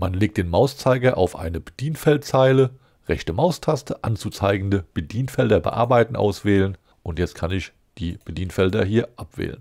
Man legt den Mauszeiger auf eine Bedienfeldzeile, rechte Maustaste, anzuzeigende Bedienfelder bearbeiten auswählen und jetzt kann ich die Bedienfelder hier abwählen.